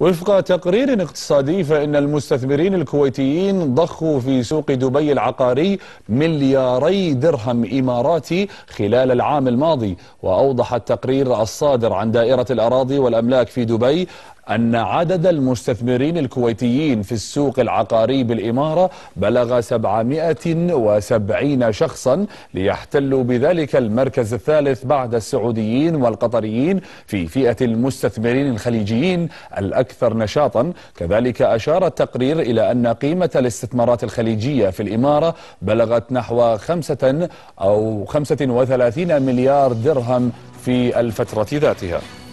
وفق تقرير اقتصادي فإن المستثمرين الكويتيين ضخوا في سوق دبي العقاري ملياري درهم إماراتي خلال العام الماضي وأوضح التقرير الصادر عن دائرة الأراضي والأملاك في دبي أن عدد المستثمرين الكويتيين في السوق العقاري بالإمارة بلغ 770 شخصا ليحتلوا بذلك المركز الثالث بعد السعوديين والقطريين في فئة المستثمرين الخليجيين الأكثر نشاطا كذلك أشار التقرير إلى أن قيمة الاستثمارات الخليجية في الإمارة بلغت نحو أو 35 مليار درهم في الفترة ذاتها